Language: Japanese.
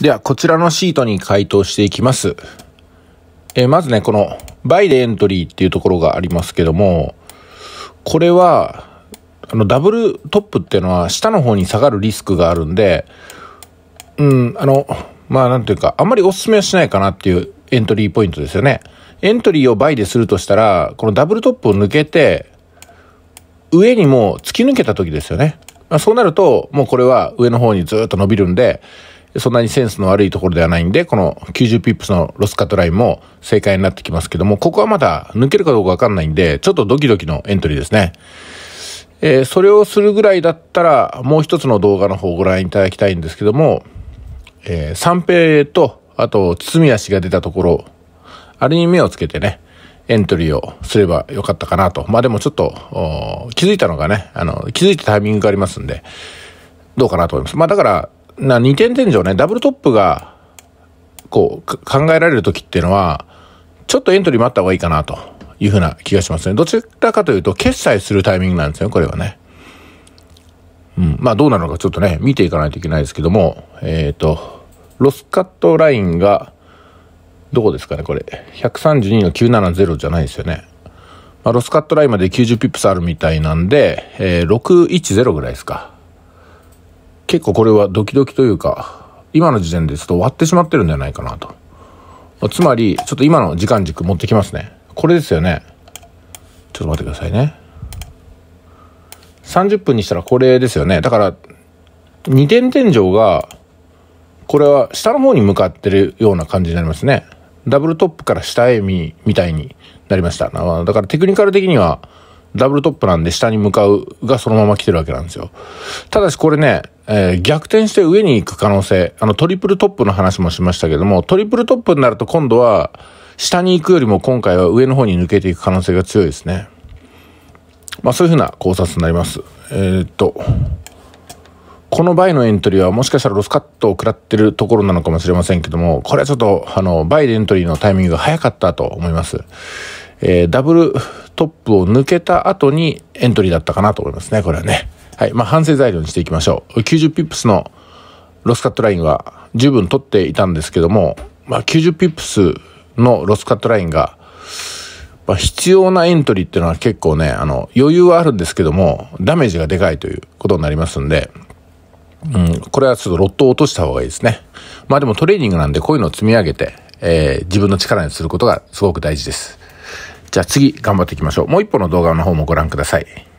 では、こちらのシートに回答していきます。えー、まずね、この、バイでエントリーっていうところがありますけども、これは、あの、ダブルトップっていうのは、下の方に下がるリスクがあるんで、うん、あの、まあ、なんていうか、あんまりお勧めはしないかなっていうエントリーポイントですよね。エントリーを倍でするとしたら、このダブルトップを抜けて、上にもう突き抜けた時ですよね。まあ、そうなると、もうこれは上の方にずっと伸びるんで、そんなにセンスの悪いところではないんで、この90ピップスのロスカットラインも正解になってきますけども、ここはまだ抜けるかどうかわかんないんで、ちょっとドキドキのエントリーですね。えー、それをするぐらいだったら、もう一つの動画の方をご覧いただきたいんですけども、えー、三平と、あと、堤足が出たところ、あれに目をつけてね、エントリーをすればよかったかなと。まあでもちょっと、気づいたのがね、あの、気づいたタイミングがありますんで、どうかなと思います。まあだから、な2点天井ね、ダブルトップが、こう、考えられる時っていうのは、ちょっとエントリー待った方がいいかなというふうな気がしますね。どちらかというと、決済するタイミングなんですよ、これはね。うん、まあどうなるのかちょっとね、見ていかないといけないですけども、えっ、ー、と、ロスカットラインが、どこですかね、これ。132の970じゃないですよね。まあ、ロスカットラインまで90ピップスあるみたいなんで、えー、610ぐらいですか。結構これはドキドキというか、今の時点でちょっと終わってしまってるんじゃないかなと。つまり、ちょっと今の時間軸持ってきますね。これですよね。ちょっと待ってくださいね。30分にしたらこれですよね。だから、2点天井が、これは下の方に向かってるような感じになりますね。ダブルトップから下へ見、みたいになりました。だからテクニカル的には、ダブルトップなんで下に向かうがそのまま来てるわけなんですよ。ただしこれね、えー、逆転して上に行く可能性、あのトリプルトップの話もしましたけども、トリプルトップになると今度は下に行くよりも今回は上の方に抜けていく可能性が強いですね。まあそういうふうな考察になります。えー、っと、この倍のエントリーはもしかしたらロスカットを食らってるところなのかもしれませんけども、これはちょっと、あの、倍でエントリーのタイミングが早かったと思います。えー、ダブルトップを抜けた後にエントリーだったかなと思いますね、これはね。はい。まあ、反省材料にしていきましょう。90ピップスのロスカットラインは十分取っていたんですけども、まあ、90ピップスのロスカットラインが、まあ、必要なエントリーっていうのは結構ね、あの、余裕はあるんですけども、ダメージがでかいということになりますんで、うん、これはちょっとロットを落とした方がいいですね。まあでもトレーニングなんでこういうのを積み上げて、えー、自分の力にすることがすごく大事です。じゃあ次頑張っていきましょう。もう一歩の動画の方もご覧ください。